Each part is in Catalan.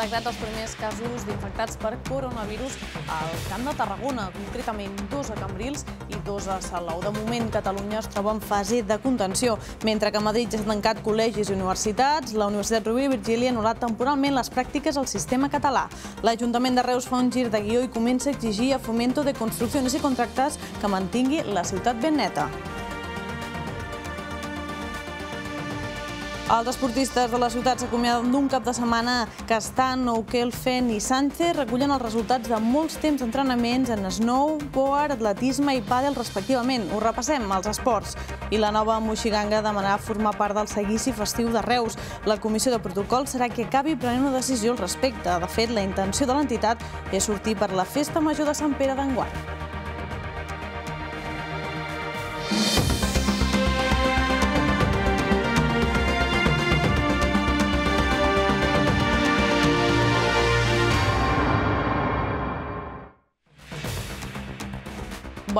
detectat els primers casos d'infectats per coronavirus al Camp de Tarragona, concretament dos a Cambrils i dos a Salou. De moment, Catalunya es troba en fase de contenció, mentre que a Madrid ja s'han tancat col·legis i universitats, la Universitat Rubí i Virgili ha anul·lat temporalment les pràctiques al sistema català. L'Ajuntament de Reus fa un gir de guió i comença a exigir a Fomento de Construcciones i Contractes que mantingui la ciutat ben neta. Els esportistes de la ciutat s'acomiaden d'un cap de setmana que estan el Fent i Sánchez recullen els resultats de molts temps d'entrenaments en snow, board, atletisme i pàdel respectivament. Ho repassem, els esports. I la nova Moixiganga demanarà formar part del seguici festiu de Reus. La comissió de protocol serà que acabi prenent una decisió al respecte. De fet, la intenció de l'entitat és sortir per la Festa Major de Sant Pere d'enguany.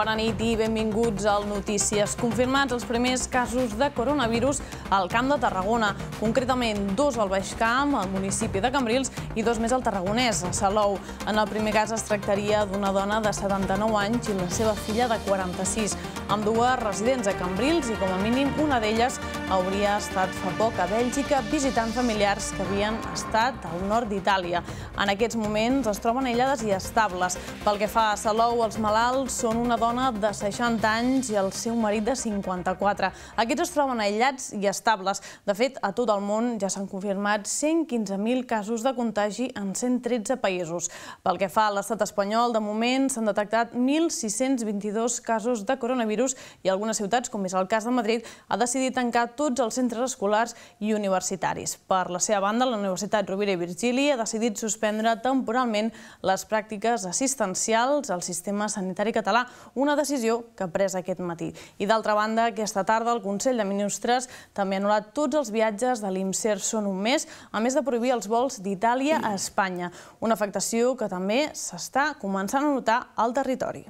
Bona nit i benvinguts al Notícies. Confirmats els primers casos de coronavirus al Camp de Tarragona, concretament dos al Baix Camp, al municipi de Cambrils, i dos més al Tarragonès, a Salou. En el primer cas es tractaria d'una dona de 79 anys i la seva filla de 46, amb dues residents a Cambrils i com a mínim una d'elles hauria estat fa poc a Bèlgica visitant familiars que havien estat al nord d'Itàlia. En aquests moments es troben aïllades i estables. Pel que fa a Salou, els malalts són una dona de 60 anys i el seu marit de 54. Aquests es troben aïllats i estables. De fet, a tot el món ja s'han confirmat 115.000 casos de contagi contagi en 113 països. Pel que fa a l'estat espanyol, de moment s'han detectat 1.622 casos de coronavirus i algunes ciutats, com és el cas de Madrid, ha decidit tancar tots els centres escolars i universitaris. Per la seva banda, la Universitat Rovira i Virgili ha decidit suspendre temporalment les pràctiques assistencials al sistema sanitari català, una decisió que ha pres aquest matí. I d'altra banda, aquesta tarda el Consell de Ministres també ha anul·lat tots els viatges de l'IMSER són un mes, a més de prohibir els vols d'Itàlia a Espanya, una afectació que també s'està començant a notar al territori.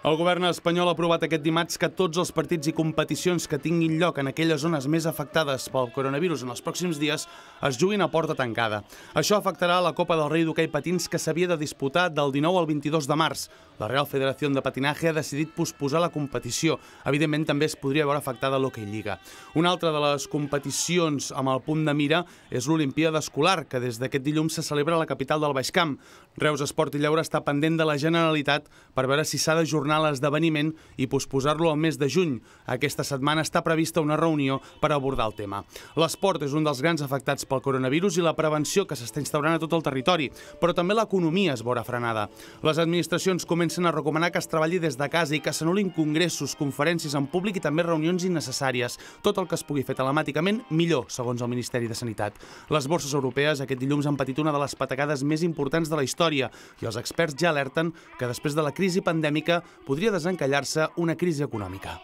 El govern espanyol ha aprovat aquest dimarts que tots els partits i competicions que tinguin lloc en aquelles zones més afectades pel coronavirus en els pròxims dies es juguin a porta tancada. Això afectarà la Copa del Rei d'Hockey Patins que s'havia de disputar del 19 al 22 de març. La Real Federació de Patinatge ha decidit posposar la competició. Evidentment, també es podria veure afectada l'Hockey Lliga. Una altra de les competicions amb el punt de mira és l'Olimpíada Escolar, que des d'aquest dilluns se celebra a la capital del Baix Camp. Reus Esport i Lleure està pendent de la Generalitat per veure si s'ha d'ajornar ajornar l'esdeveniment i posposar-lo al mes de juny. Aquesta setmana està prevista una reunió per abordar el tema. L'esport és un dels grans afectats pel coronavirus i la prevenció que s'està instaurant a tot el territori, però també l'economia es veurà frenada. Les administracions comencen a recomanar que es treballi des de casa i que s'anulin congressos, conferències en públic i també reunions innecessàries. Tot el que es pugui fer telemàticament, millor, segons el Ministeri de Sanitat. Les borses europees aquest dilluns han patit una de les patacades més importants de la història i els experts ja alerten que després de la crisi pandèmica podria desencallar-se una crisi econòmica.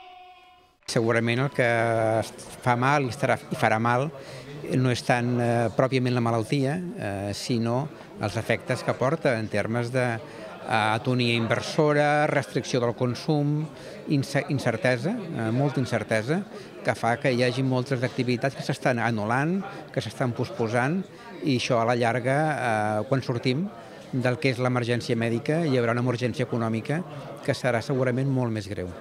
Segurament el que fa mal i, estarà, i farà mal no és tant eh, pròpiament la malaltia, eh, sinó els efectes que porta en termes de eh, atonia inversora, restricció del consum, incertesa, eh, molta incertesa, que fa que hi hagi moltes activitats que s'estan anul·lant, que s'estan posposant, i això a la llarga, eh, quan sortim, del que és l'emergència mèdica, hi haurà una emergència econòmica que serà segurament molt més greu.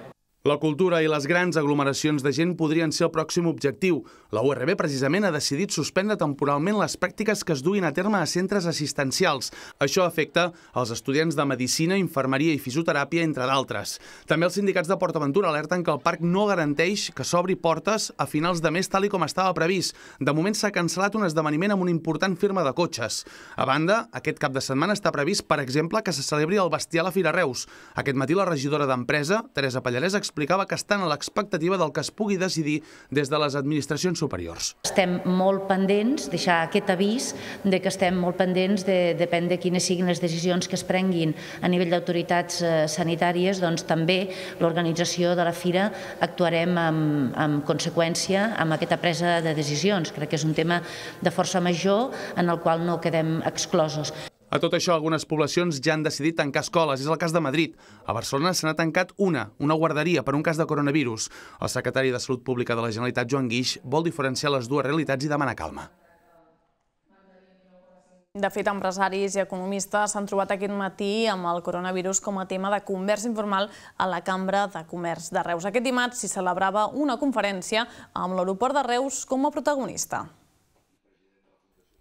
La cultura i les grans aglomeracions de gent podrien ser el pròxim objectiu. La URB, precisament, ha decidit suspendre temporalment les pràctiques que es duguin a terme a centres assistencials. Això afecta els estudiants de Medicina, Infermeria i Fisioteràpia, entre d'altres. També els sindicats de Port Aventura alerten que el parc no garanteix que s'obri portes a finals de mes tal i com estava previst. De moment s'ha cancel·lat un esdeveniment amb una important firma de cotxes. A banda, aquest cap de setmana està previst, per exemple, que se celebri el bestiar a la Fira Reus. Aquest matí la regidora d'Empresa, Teresa Pallarès, explica explicava que estan a l'expectativa del que es pugui decidir des de les administracions superiors. Estem molt pendents, deixar aquest avís, de que estem molt pendents de, depèn de quines siguin les decisions que es prenguin a nivell d'autoritats eh, sanitàries, doncs també l'organització de la fira actuarem amb, amb conseqüència amb aquesta presa de decisions. Crec que és un tema de força major en el qual no quedem exclosos. A tot això, algunes poblacions ja han decidit tancar escoles. És el cas de Madrid. A Barcelona se n'ha tancat una, una guarderia, per un cas de coronavirus. El secretari de Salut Pública de la Generalitat, Joan Guix, vol diferenciar les dues realitats i demana calma. De fet, empresaris i economistes s'han trobat aquest matí amb el coronavirus com a tema de conversa informal a la Cambra de Comerç de Reus. Aquest dimarts s'hi celebrava una conferència amb l'aeroport de Reus com a protagonista.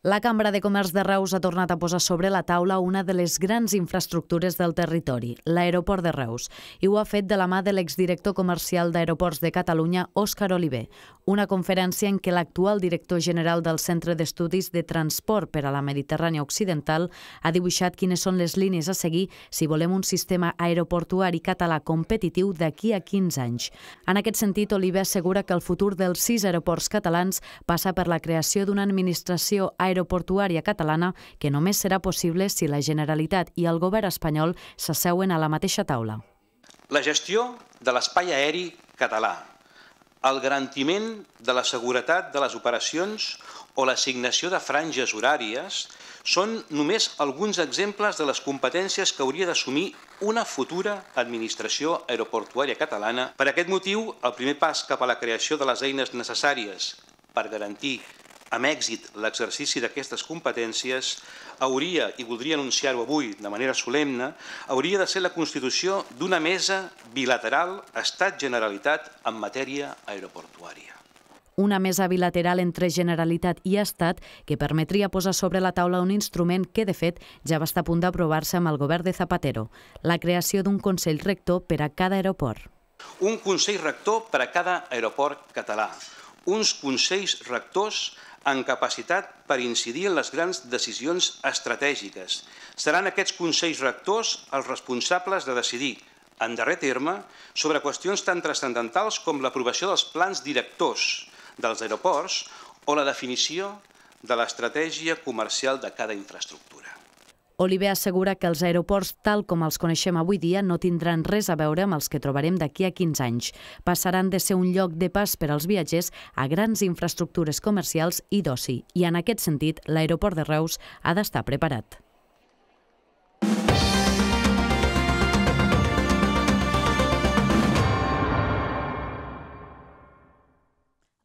La Cambra de Comerç de Reus ha tornat a posar sobre la taula una de les grans infraestructures del territori, l'aeroport de Reus, i ho ha fet de la mà de l'exdirector comercial d'Aeroports de Catalunya, Òscar Oliver, una conferència en què l'actual director general del Centre d'Estudis de Transport per a la Mediterrània Occidental ha dibuixat quines són les línies a seguir si volem un sistema aeroportuari català competitiu d'aquí a 15 anys. En aquest sentit, Oliver assegura que el futur dels sis aeroports catalans passa per la creació d'una administració aeroportuària aeroportuària catalana que només serà possible si la Generalitat i el govern espanyol s'asseuen a la mateixa taula. La gestió de l'espai aeri català, el garantiment de la seguretat de les operacions o l'assignació de franges horàries són només alguns exemples de les competències que hauria d'assumir una futura administració aeroportuària catalana. Per aquest motiu, el primer pas cap a la creació de les eines necessàries per garantir amb èxit l'exercici d'aquestes competències, hauria, i voldria anunciar-ho avui de manera solemne, hauria de ser la constitució d'una mesa bilateral Estat-Generalitat en matèria aeroportuària. Una mesa bilateral entre Generalitat i Estat que permetria posar sobre la taula un instrument que, de fet, ja va estar a punt d'aprovar-se amb el govern de Zapatero, la creació d'un Consell Rector per a cada aeroport. Un Consell Rector per a cada aeroport català, uns consells rectors en capacitat per incidir en les grans decisions estratègiques. Seran aquests consells rectors els responsables de decidir, en darrer terme, sobre qüestions tan transcendentals com l'aprovació dels plans directors dels aeroports o la definició de l'estratègia comercial de cada infraestructura. Oliver assegura que els aeroports tal com els coneixem avui dia no tindran res a veure amb els que trobarem d'aquí a 15 anys. Passaran de ser un lloc de pas per als viatgers a grans infraestructures comercials i d'oci. I en aquest sentit, l'aeroport de Reus ha d'estar preparat.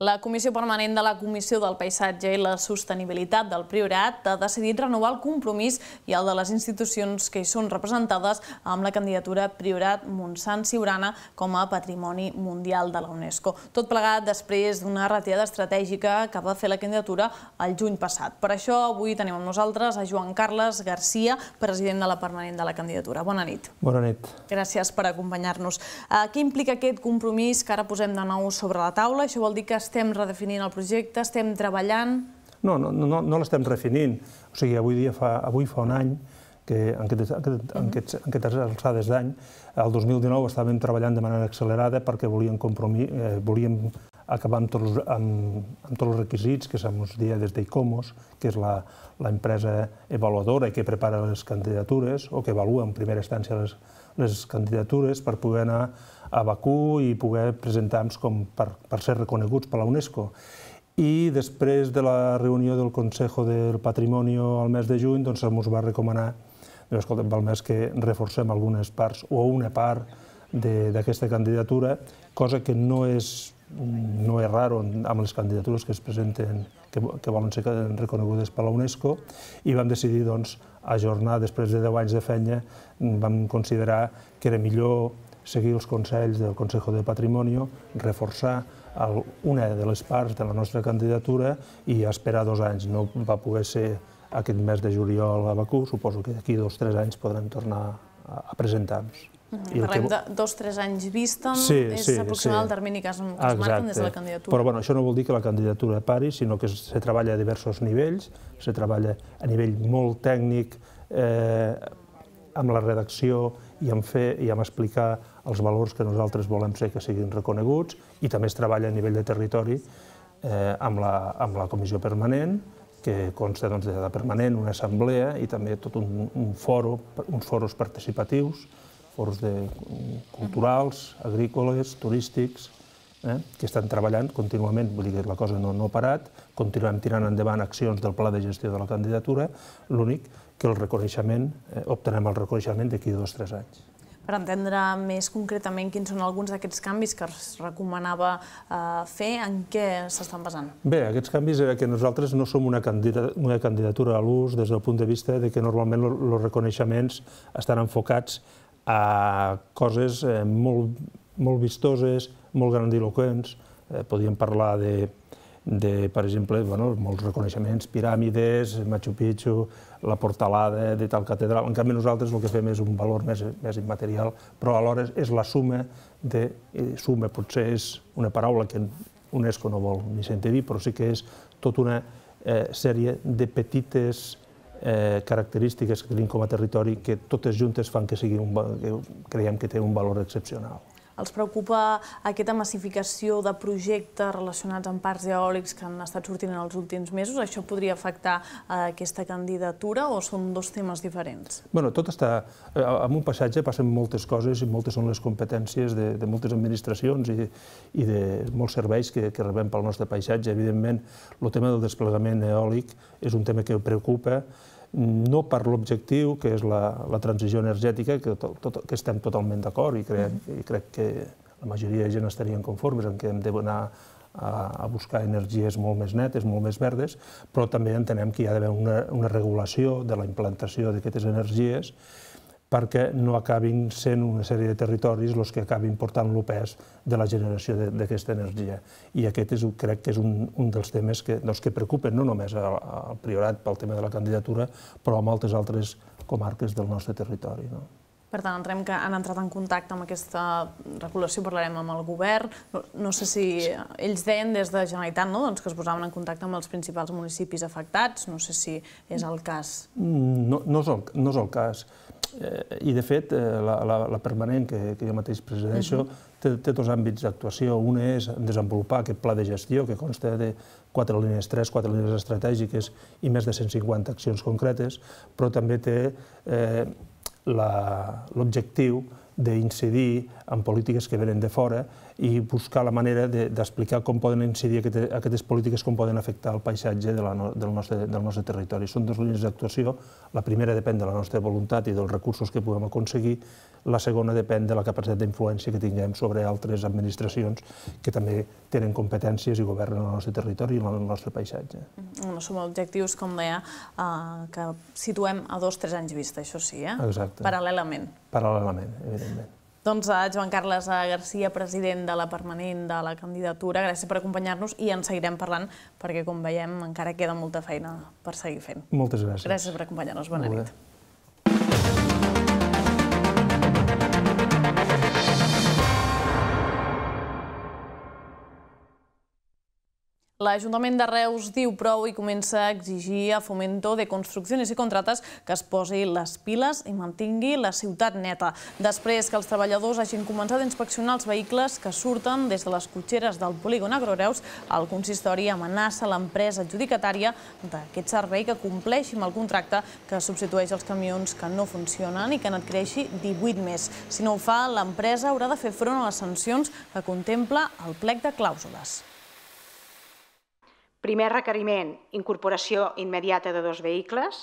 La Comissió Permanent de la Comissió del Paisatge i la Sostenibilitat del Priorat ha decidit renovar el compromís i el de les institucions que hi són representades amb la candidatura Priorat Montsant-Siurana com a Patrimoni Mundial de la UNESCO. Tot plegat després d'una retirada estratègica que va fer la candidatura el juny passat. Per això avui tenim amb nosaltres a Joan Carles Garcia, president de la Permanent de la candidatura. Bona nit. Bona nit. Gràcies per acompanyar-nos. Eh, què implica aquest compromís que ara posem de nou sobre la taula? Això vol dir que es estem redefinint el projecte, estem treballant... No, no, no, no l'estem redefinint. O sigui, avui dia fa, avui fa un any que en, aquest, en, aquests, en aquestes alçades d'any, el 2019 estàvem treballant de manera accelerada perquè volíem, compromir, eh, volíem acabar amb tots, els, amb, amb tots els requisits que se'ns dia des d'ICOMOS, que és la, la empresa avaluadora que prepara les candidatures o que avalua en primera instància les, les candidatures per poder anar a Bakú i poder presentar-nos com per, per ser reconeguts per la UNESCO. I després de la reunió del Consejo del Patrimoni al mes de juny, doncs ens va recomanar escolta, val més que reforcem algunes parts o una part d'aquesta candidatura, cosa que no és, no és raro amb les candidatures que es presenten, que, que volen ser reconegudes per la UNESCO, i vam decidir doncs, ajornar, després de 10 anys de fenya, vam considerar que era millor seguir els consells del Consejo de Patrimoni, reforçar una de les parts de la nostra candidatura i esperar dos anys. No va poder ser aquest mes de juliol a Bacú, suposo que d'aquí dos o tres anys podrem tornar a, presentar-nos. Mm-hmm. Parlem que... de dos o tres anys vista, sí, és sí, aproximadament sí. el termini que es, que es marquen des de la candidatura. Però bueno, això no vol dir que la candidatura pari, sinó que se treballa a diversos nivells, se treballa a nivell molt tècnic, eh, amb la redacció i en, fer, i en explicar els valors que nosaltres volem ser que siguin reconeguts i també es treballa a nivell de territori eh, amb, la, amb la comissió permanent, que consta doncs, de la permanent, una assemblea i també tot un, un foro, uns foros participatius, foros de, culturals, agrícoles, turístics, eh, que estan treballant contínuament, vull dir que la cosa no, no ha parat, continuem tirant endavant accions del pla de gestió de la candidatura, l'únic que el reconeixement, eh, obtenem el reconeixement d'aquí dos o tres anys. Per entendre més concretament quins són alguns d'aquests canvis que es recomanava eh, fer, en què s'estan basant? Bé, aquests canvis era eh, que nosaltres no som una, candidatura, una candidatura a l'ús des del punt de vista de que normalment els reconeixements estan enfocats a coses eh, molt, molt vistoses, molt grandiloquents, eh, podíem parlar de de, per exemple, bueno, molts reconeixements, piràmides, Machu Picchu, la portalada de tal catedral. En canvi, nosaltres el que fem és un valor més, més immaterial, però alhora és la suma de... Eh, suma potser és una paraula que UNESCO no vol ni sentir dir, però sí que és tota una eh, sèrie de petites eh, característiques que tenim com a territori que totes juntes fan que sigui un, que creiem que té un valor excepcional els preocupa aquesta massificació de projectes relacionats amb parcs eòlics que han estat sortint en els últims mesos? Això podria afectar eh, aquesta candidatura o són dos temes diferents? Bueno, tot està... Eh, en un passatge passen moltes coses i moltes són les competències de, de moltes administracions i, i de molts serveis que, que rebem pel nostre paisatge. Evidentment, el tema del desplegament eòlic és un tema que preocupa, no per l'objectiu, que és la, la transició energètica, que, que estem totalment d'acord i, crec, mm. i crec que la majoria de gent estarien conformes en què hem d'anar a, a buscar energies molt més netes, molt més verdes, però també entenem que hi ha d'haver una, una regulació de la implantació d'aquestes energies perquè no acabin sent una sèrie de territoris els que acabin portant l'opès pes de la generació d'aquesta energia. I aquest és, crec que és un, un dels temes que, doncs, que preocupen no només al, al Priorat pel tema de la candidatura, però a moltes altres comarques del nostre territori. No? Per tant, entrem que han entrat en contacte amb aquesta regulació, parlarem amb el govern, no, no sé si ells deien des de Generalitat no? doncs que es posaven en contacte amb els principals municipis afectats, no sé si és el cas. Mm, no, no, és, el, no és el cas. Eh, I, de fet, eh, la, la, la permanent que, que jo mateix presideixo té, dos àmbits d'actuació. Un és desenvolupar aquest pla de gestió, que consta de quatre línies, tres, quatre línies estratègiques i més de 150 accions concretes, però també té eh, l'objectiu d'incidir en polítiques que venen de fora i buscar la manera d'explicar com poden incidir aquestes polítiques, com poden afectar el paisatge de la, del, nostre, del nostre territori. Són dues línies d'actuació. La primera depèn de la nostra voluntat i dels recursos que puguem aconseguir. La segona depèn de la capacitat d'influència que tinguem sobre altres administracions que també tenen competències i governen el nostre territori i el nostre paisatge. Mm-hmm. No som objectius, com deia, eh, que situem a dos o tres anys vista, això sí, eh? Exacte. Paral·lelament. Paral·lelament, evidentment. Doncs a eh, Joan Carles eh, Garcia, president de la permanent de la candidatura, gràcies per acompanyar-nos i en seguirem parlant perquè, com veiem, encara queda molta feina per seguir fent. Moltes gràcies. Gràcies per acompanyar-nos. Bona nit. L'Ajuntament de Reus diu prou i comença a exigir a Fomento de Construcciones i Contrates que es posi les piles i mantingui la ciutat neta. Després que els treballadors hagin començat a inspeccionar els vehicles que surten des de les cotxeres del polígon Agroreus, el consistori amenaça l'empresa adjudicatària d'aquest servei que compleixi amb el contracte que substitueix els camions que no funcionen i que n'adquireixi 18 més. Si no ho fa, l'empresa haurà de fer front a les sancions que contempla el plec de clàusules. Primer requeriment, incorporació immediata de dos vehicles.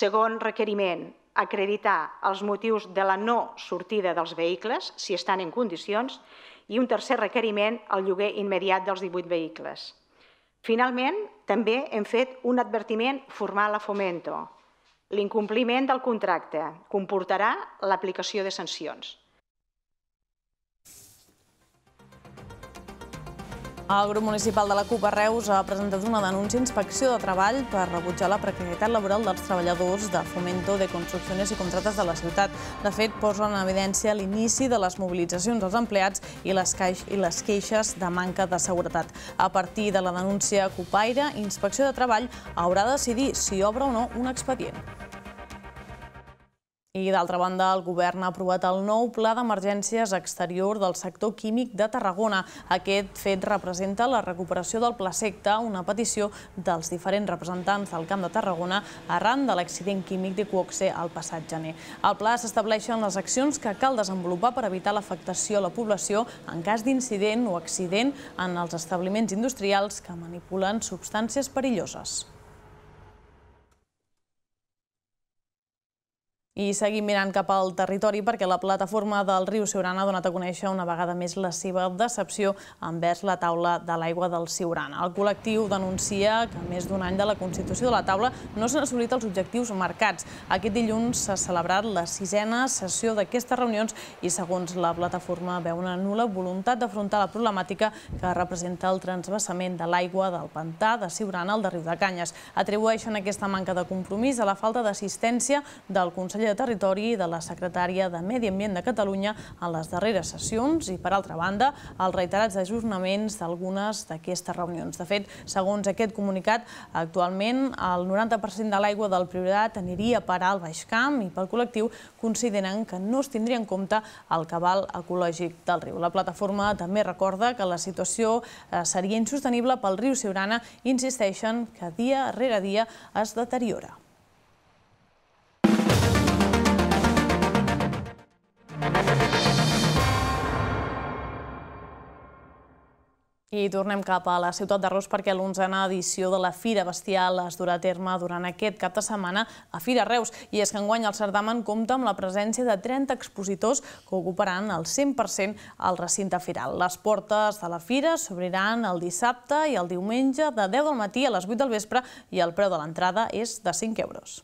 Segon requeriment, acreditar els motius de la no sortida dels vehicles, si estan en condicions, i un tercer requeriment, el lloguer immediat dels 18 vehicles. Finalment, també hem fet un advertiment formal a Fomento. L'incompliment del contracte comportarà l'aplicació de sancions. El grup municipal de la CUP a Reus ha presentat una denúncia a Inspecció de Treball per rebutjar la precarietat laboral dels treballadors de Fomento de Construcciones i Contrates de la ciutat. De fet, posen en evidència l'inici de les mobilitzacions dels empleats i les, i les queixes de manca de seguretat. A partir de la denúncia CUPAIRA, Inspecció de Treball haurà de decidir si obre o no un expedient. I d'altra banda, el govern ha aprovat el nou Pla d'Emergències Exterior del sector químic de Tarragona. Aquest fet representa la recuperació del pla secta, una petició dels diferents representants del Camp de Tarragona arran de l'accident químic de Cuoxe al passat gener. Al pla s'estableixen les accions que cal desenvolupar per evitar l'afectació a la població en cas d'incident o accident en els establiments industrials que manipulen substàncies perilloses. I seguim mirant cap al territori perquè la plataforma del riu Siurana ha donat a conèixer una vegada més la seva decepció envers la taula de l'aigua del Siurana. El col·lectiu denuncia que més d'un any de la constitució de la taula no s'han assolit els objectius marcats. Aquest dilluns s'ha celebrat la sisena sessió d'aquestes reunions i segons la plataforma veu una nula voluntat d'afrontar la problemàtica que representa el transvasament de l'aigua del pantà de Siurana al de Riu de Canyes. Atribueixen aquesta manca de compromís a la falta d'assistència del conseller conseller de Territori i de la secretària de Medi Ambient de Catalunya en les darreres sessions i, per altra banda, els reiterats ajornaments d'algunes d'aquestes reunions. De fet, segons aquest comunicat, actualment el 90% de l'aigua del Priorat aniria per al Baix Camp i pel col·lectiu consideren que no es tindria en compte el cabal ecològic del riu. La plataforma també recorda que la situació eh, seria insostenible pel riu Siurana i insisteixen que dia rere dia es deteriora. I tornem cap a la ciutat de Reus perquè l'onzena edició de la Fira Bestial es durà a terme durant aquest cap de setmana a Fira Reus. I és que enguany el certamen compta amb la presència de 30 expositors que ocuparan el 100% al recinte firal. Les portes de la Fira s'obriran el dissabte i el diumenge de 10 del matí a les 8 del vespre i el preu de l'entrada és de 5 euros.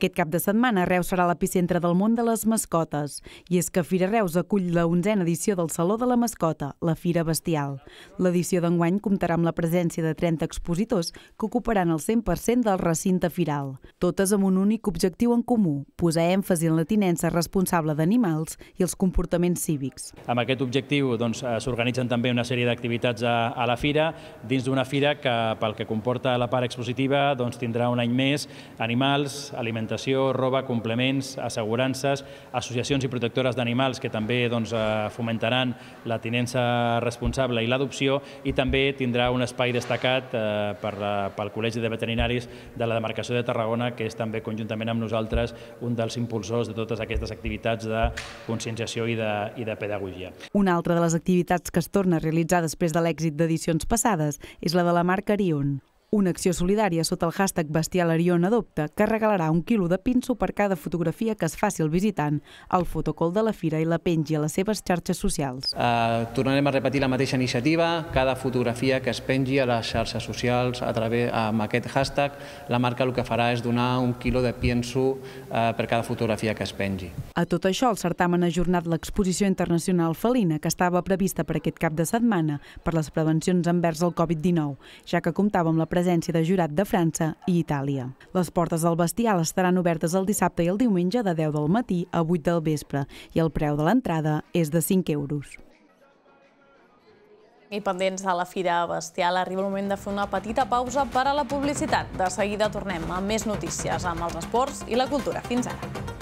Aquest cap de setmana Reus serà l'epicentre del món de les mascotes i és que Fira Reus acull la onzena edició del Saló de la Mascota, la Fira Bestial. L'edició d'enguany comptarà amb la presència de 30 expositors que ocuparan el 100% del recinte firal, totes amb un únic objectiu en comú, posar èmfasi en la tinença responsable d'animals i els comportaments cívics. Amb aquest objectiu doncs, eh, s'organitzen també una sèrie d'activitats a, la Fira, dins d'una Fira que pel que comporta la part expositiva doncs, tindrà un any més animals, alimentació, alimentació, roba, complements, assegurances, associacions i protectores d'animals que també doncs, eh, fomentaran la tinença responsable i l'adopció i també tindrà un espai destacat eh, per, pel Col·legi de Veterinaris de la demarcació de Tarragona, que és també conjuntament amb nosaltres un dels impulsors de totes aquestes activitats de conscienciació i de, i de pedagogia. Una altra de les activitats que es torna a realitzar després de l'èxit d'edicions passades és la de la marca Arion. Una acció solidària sota el hashtag Bestial Adopta que regalarà un quilo de pinso per cada fotografia que es faci el visitant al fotocol de la fira i la pengi a les seves xarxes socials. Eh, tornarem a repetir la mateixa iniciativa, cada fotografia que es pengi a les xarxes socials a través amb aquest hashtag, la marca el que farà és donar un quilo de pinso eh, per cada fotografia que es pengi. A tot això, el certamen ha ajornat l'exposició internacional felina que estava prevista per aquest cap de setmana per les prevencions envers el Covid-19, ja que comptava amb la presència presència de jurat de França i Itàlia. Les portes del bestial estaran obertes el dissabte i el diumenge de 10 del matí a 8 del vespre i el preu de l'entrada és de 5 euros. I pendents de la Fira Bestial, arriba el moment de fer una petita pausa per a la publicitat. De seguida tornem amb més notícies amb els esports i la cultura. Fins ara.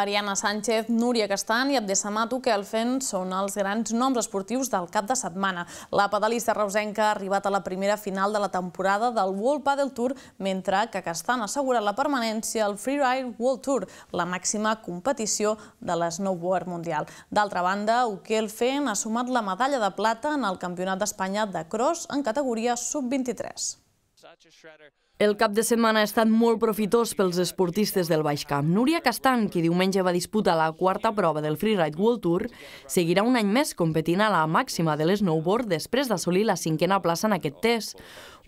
Ariana Sánchez, Núria Castan i Abdesamatu, que el fent són els grans noms esportius del cap de setmana. La pedalista reusenca ha arribat a la primera final de la temporada del World Padel Tour, mentre que Castan ha assegurat la permanència al Freeride World Tour, la màxima competició de l'Snowboard Mundial. D'altra banda, Ukel Fent ha sumat la medalla de plata en el Campionat d'Espanya de Cross en categoria sub-23. El cap de setmana ha estat molt profitós pels esportistes del Baix Camp. Núria Castan, qui diumenge va disputar la quarta prova del Freeride World Tour, seguirà un any més competint a la màxima de l'Snowboard després d'assolir la cinquena plaça en aquest test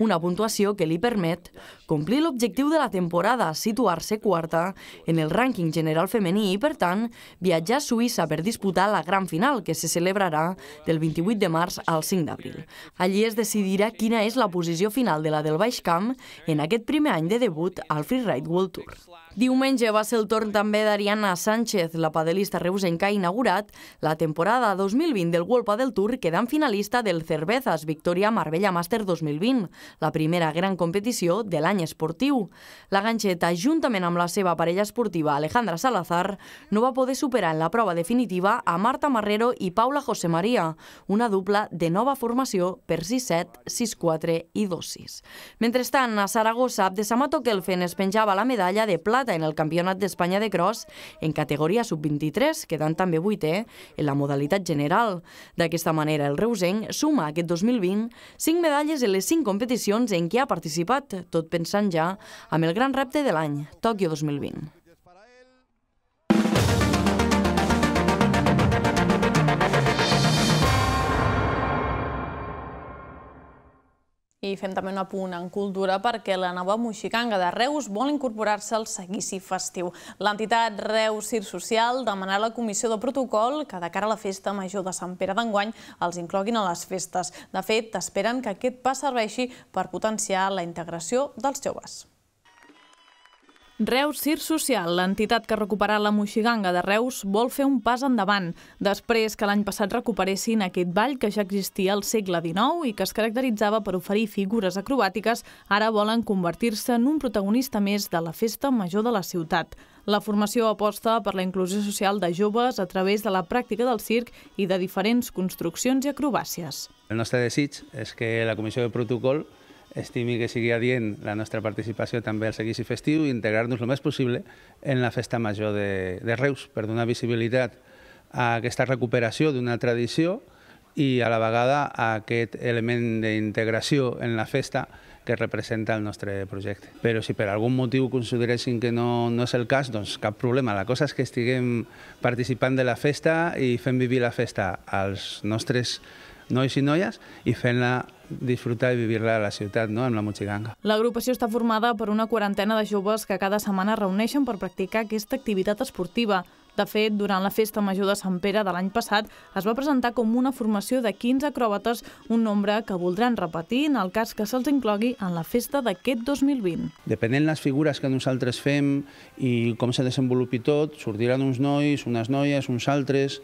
una puntuació que li permet complir l'objectiu de la temporada, situar-se quarta en el rànquing general femení i, per tant, viatjar a Suïssa per disputar la gran final que se celebrarà del 28 de març al 5 d'abril. Allí es decidirà quina és la posició final de la del Baix Camp en aquest primer any de debut al Freeride World Tour. Diumenge va ser el torn també d'Ariana Sánchez, la padelista reusenca ha inaugurat la temporada 2020 del World Padel Tour quedant finalista del Cervezas Victoria Marbella Master 2020, la primera gran competició de l'any esportiu. La ganxeta, juntament amb la seva parella esportiva Alejandra Salazar, no va poder superar en la prova definitiva a Marta Marrero i Paula José María, una dupla de nova formació per 6-7, 6-4 i 2-6. Mentrestant, a Saragossa, Abdesamato Kelfen es penjava la medalla de plata plata en el Campionat d'Espanya de Cross en categoria sub-23, quedant també vuitè en la modalitat general. D'aquesta manera, el reusenc suma aquest 2020 cinc medalles en les cinc competicions en què ha participat, tot pensant ja amb el gran repte de l'any, Tòquio 2020. I fem també un apunt en cultura perquè la nova Moixicanga de Reus vol incorporar-se al seguici festiu. L'entitat Reus Cir Social demanarà a la Comissió de Protocol que de cara a la Festa Major de Sant Pere d'enguany els incloguin a les festes. De fet, esperen que aquest pas serveixi per potenciar la integració dels joves. Reus Cir Social, l'entitat que recuperà la Moixiganga de Reus, vol fer un pas endavant, després que l'any passat recuperessin aquest ball que ja existia al segle XIX i que es caracteritzava per oferir figures acrobàtiques, ara volen convertir-se en un protagonista més de la festa major de la ciutat. La formació aposta per la inclusió social de joves a través de la pràctica del circ i de diferents construccions i acrobàcies. El nostre desig és que la Comissió de Protocol estimi que sigui adient la nostra participació també al seguici festiu i integrar-nos el més possible en la festa major de, de Reus per donar visibilitat a aquesta recuperació d'una tradició i a la vegada a aquest element d'integració en la festa que representa el nostre projecte. Però si per algun motiu consideressin que no, no és el cas, doncs cap problema. La cosa és que estiguem participant de la festa i fent vivir la festa als nostres nois i noies i fent-la disfrutar i vivir-la a la ciutat, no?, amb la motxiganga. L'agrupació està formada per una quarantena de joves que cada setmana reuneixen per practicar aquesta activitat esportiva. De fet, durant la Festa Major de Sant Pere de l'any passat, es va presentar com una formació de 15 acròbates, un nombre que voldran repetir en el cas que se'ls inclogui en la festa d'aquest 2020. Depenent les figures que nosaltres fem i com se desenvolupi tot, sortiran uns nois, unes noies, uns altres.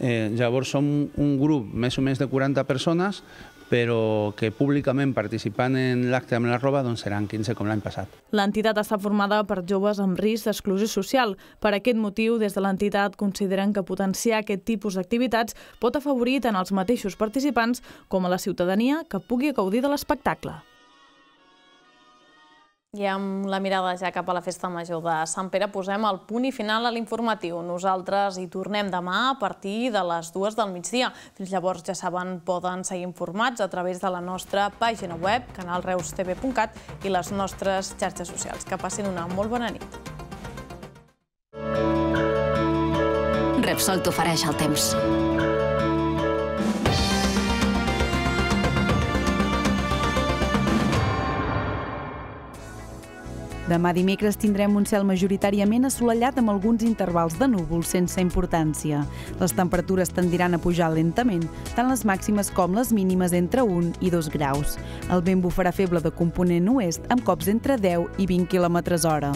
Eh, llavors som un grup més o menys de 40 persones, però que públicament participant en l'acte amb la roba doncs seran 15 com l'any passat. L'entitat està formada per joves amb risc d'exclusió social. Per aquest motiu, des de l'entitat consideren que potenciar aquest tipus d'activitats pot afavorir tant els mateixos participants com a la ciutadania que pugui gaudir de l'espectacle. I amb la mirada ja cap a la Festa Major de Sant Pere posem el punt i final a l'informatiu. Nosaltres hi tornem demà a partir de les dues del migdia. Fins llavors, ja saben, poden seguir informats a través de la nostra pàgina web, canalreustv.cat i les nostres xarxes socials. Que passin una molt bona nit. Repsol t'ofereix el temps Demà dimecres tindrem un cel majoritàriament assolellat amb alguns intervals de núvols sense importància. Les temperatures tendiran a pujar lentament, tant les màximes com les mínimes entre 1 i 2 graus. El vent bufarà feble de component oest amb cops entre 10 i 20 km hora.